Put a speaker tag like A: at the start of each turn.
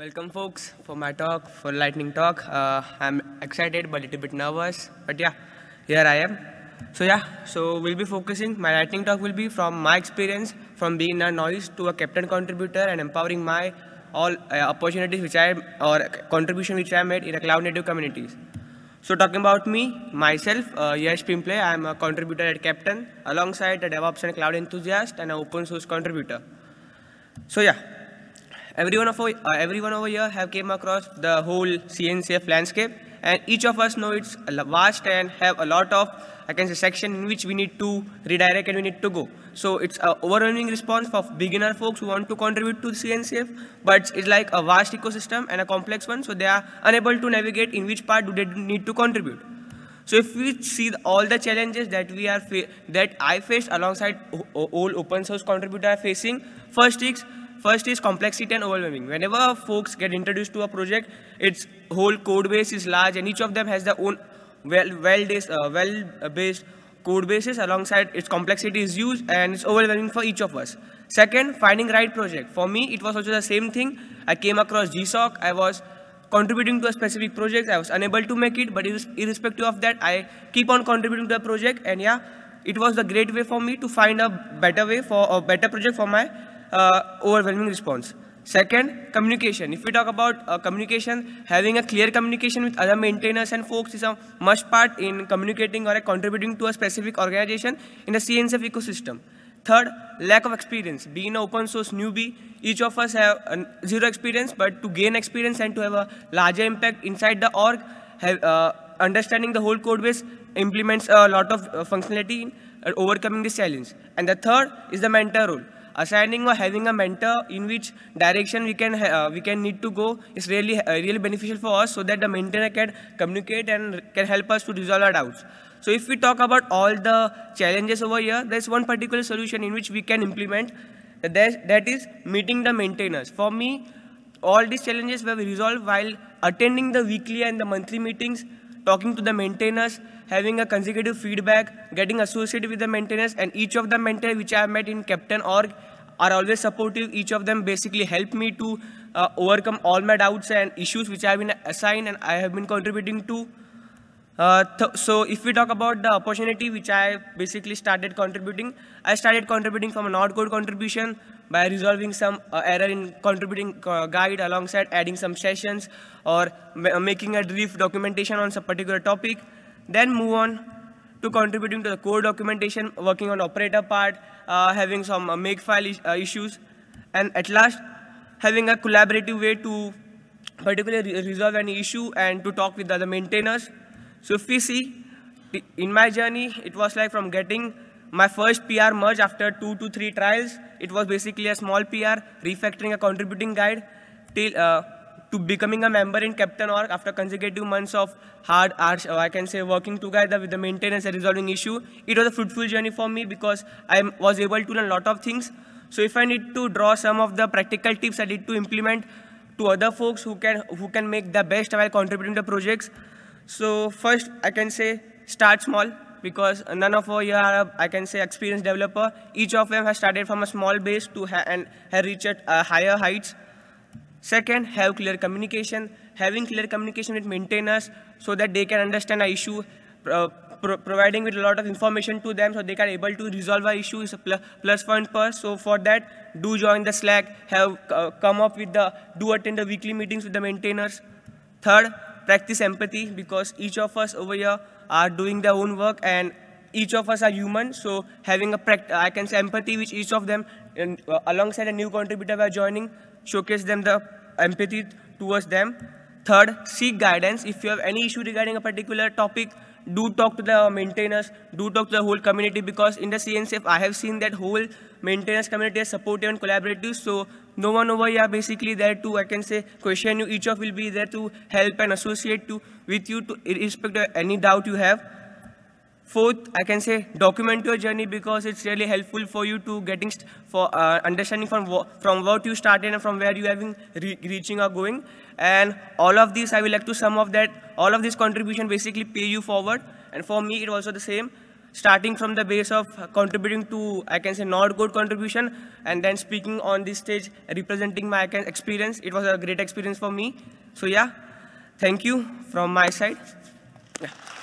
A: Welcome, folks, for my talk, for Lightning Talk. Uh, I'm excited but a little bit nervous, but yeah, here I am. So yeah, so we'll be focusing, my Lightning Talk will be from my experience from being a noise to a captain contributor and empowering my all uh, opportunities which I or contribution which I made in a cloud native communities. So talking about me, myself, uh, Yash Pimple, I'm a contributor at Captain alongside a DevOps and cloud enthusiast and an open source contributor. So yeah, Everyone, of, uh, everyone over here have came across the whole CNCF landscape and each of us know it's vast and have a lot of I can say section in which we need to redirect and we need to go. So it's an overwhelming response for beginner folks who want to contribute to CNCF but it's like a vast ecosystem and a complex one so they are unable to navigate in which part do they need to contribute. So if we see all the challenges that we are that I faced alongside all open source contributor facing, first is First is complexity and overwhelming. Whenever folks get introduced to a project, its whole code base is large and each of them has their own well-based well based, uh, well based code bases alongside its complexity is huge and it's overwhelming for each of us. Second, finding right project. For me, it was also the same thing. I came across GSOC. I was contributing to a specific project. I was unable to make it, but irrespective of that, I keep on contributing to the project. And yeah, it was the great way for me to find a better way for a better project for my uh, overwhelming response. Second, communication. If we talk about uh, communication, having a clear communication with other maintainers and folks is a must part in communicating or contributing to a specific organization in the CNCF ecosystem. Third, lack of experience. Being an open source newbie, each of us have zero experience, but to gain experience and to have a larger impact inside the org, have, uh, understanding the whole code base implements a lot of uh, functionality in overcoming this challenge. And the third is the mentor role assigning or having a mentor in which direction we can uh, we can need to go is really uh, really beneficial for us so that the maintainer can communicate and can help us to resolve our doubts. So if we talk about all the challenges over here, there's one particular solution in which we can implement that is meeting the maintainers. For me, all these challenges were resolved while attending the weekly and the monthly meetings talking to the maintainers, having a consecutive feedback, getting associated with the maintainers and each of the maintainers which I have met in Captain org are always supportive. Each of them basically helped me to uh, overcome all my doubts and issues which I have been assigned and I have been contributing to. Uh, so if we talk about the opportunity which I basically started contributing, I started contributing from a not code contribution by resolving some uh, error in contributing uh, guide alongside adding some sessions or ma uh, making a brief documentation on some particular topic. Then move on to contributing to the core documentation, working on operator part, uh, having some uh, makefile is issues, and at last having a collaborative way to particularly resolve any issue and to talk with the other maintainers. So if we see, in my journey, it was like from getting my first PR merge after two to three trials, it was basically a small PR, refactoring a contributing guide, till uh, to becoming a member in Captain Org after consecutive months of hard, hours, uh, I can say working together with the maintenance and resolving issue. It was a fruitful journey for me because I was able to learn a lot of things. So if I need to draw some of the practical tips I need to implement to other folks who can, who can make the best while contributing to projects, so first I can say start small because none of you are, I can say, experienced developer. Each of them has started from a small base to ha and have reached uh, higher heights. Second, have clear communication. Having clear communication with maintainers so that they can understand an issue, uh, pro providing with a lot of information to them so they are able to resolve our issue is a pl plus point per. So for that, do join the Slack, have uh, come up with the, do attend the weekly meetings with the maintainers. Third, practice empathy because each of us over here are doing their own work and each of us are human so having a I can say empathy which each of them and, uh, alongside a new contributor by joining showcase them the empathy towards them third seek guidance if you have any issue regarding a particular topic do talk to the maintainers, do talk to the whole community because in the CNCF I have seen that whole maintenance community is supportive and collaborative. So no one over here basically there to I can say question you. Each of will be there to help and associate to with you to irrespective of any doubt you have. Fourth, I can say document your journey because it's really helpful for you to getting for uh, understanding from from what you started and from where you having re reaching or going. And all of these, I will like to sum up that all of these contribution basically pay you forward. And for me, it was also the same starting from the base of contributing to, I can say, not good contribution, and then speaking on this stage, representing my experience. It was a great experience for me. So yeah, thank you from my side. Yeah.